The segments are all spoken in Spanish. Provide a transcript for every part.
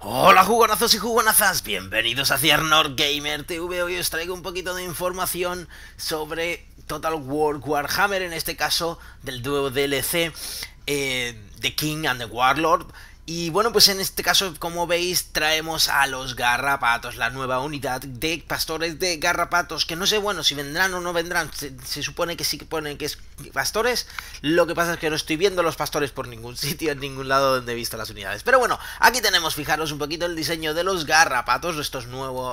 Hola jugonazos y jugonazas, bienvenidos a Ciernor Gamer TV. Hoy os traigo un poquito de información sobre Total War Warhammer, en este caso del dúo DLC The eh, King and the Warlord. Y bueno, pues en este caso, como veis, traemos a los garrapatos, la nueva unidad de pastores de garrapatos, que no sé, bueno, si vendrán o no vendrán, se, supone que sí que ponen que es pastores, lo que pasa es que no estoy viendo los pastores por ningún sitio, en ningún lado donde he visto las unidades. Pero bueno, aquí tenemos, fijaros un poquito el diseño de los garrapatos, estos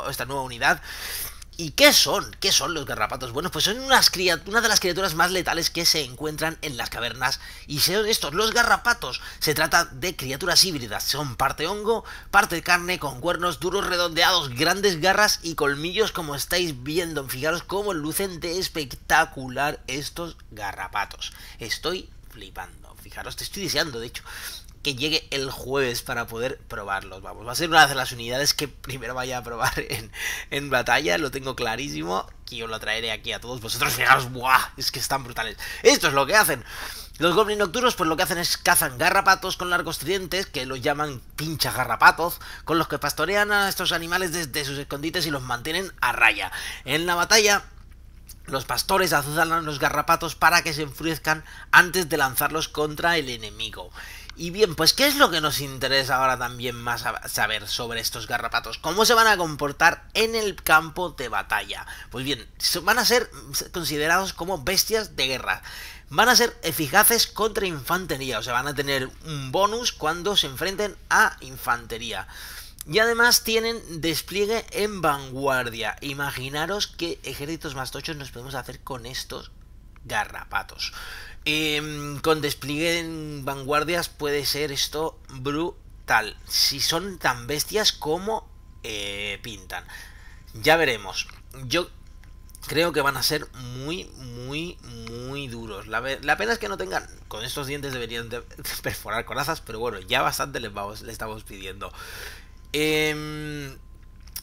esta nueva unidad. ¿Y qué son? ¿Qué son los garrapatos? Bueno, pues son unas una de las criaturas más letales que se encuentran en las cavernas y son estos, los garrapatos. Se trata de criaturas híbridas, son parte hongo, parte carne, con cuernos duros redondeados, grandes garras y colmillos como estáis viendo. Fijaros cómo lucen de espectacular estos garrapatos. Estoy flipando, fijaros, te estoy deseando de hecho que llegue el jueves para poder probarlos. Vamos, va a ser una de las unidades que primero vaya a probar en, batalla, lo tengo clarísimo. Que yo lo traeré aquí a todos vosotros. Fijaros, ¡buah! Es que están brutales. Esto es lo que hacen. Los goblins nocturnos pues lo que hacen es cazan garrapatos con largos dientes que los llaman pinchas garrapatos, con los que pastorean a estos animales desde sus escondites y los mantienen a raya. En la batalla los pastores a los garrapatos para que se enfurezcan antes de lanzarlos contra el enemigo. Y bien, pues ¿qué es lo que nos interesa ahora también más saber sobre estos garrapatos? ¿Cómo se van a comportar en el campo de batalla? Pues bien, van a ser considerados como bestias de guerra. Van a ser eficaces contra infantería, o sea, van a tener un bonus cuando se enfrenten a infantería. Y además tienen despliegue en vanguardia. Imaginaros qué ejércitos más tochos nos podemos hacer con estos garrapatos. Em, con despliegue en vanguardias puede ser esto brutal. Si son tan bestias como eh, pintan. Ya veremos. Yo creo que van a ser muy, muy, muy duros. La, pena es que no tengan... Con estos dientes deberían perforar corazas, pero bueno, ya bastante les, vamos, estamos pidiendo. Em,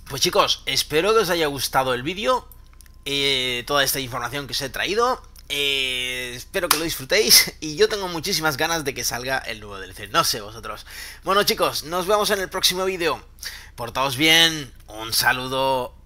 pues chicos, espero que os haya gustado el vídeo. Eh, toda esta información que os he traído. Eh, espero que lo disfrutéis y yo tengo muchísimas ganas de que salga el nuevo DLC, no sé vosotros. Bueno chicos, nos vemos en el próximo vídeo. Portaos bien, un saludo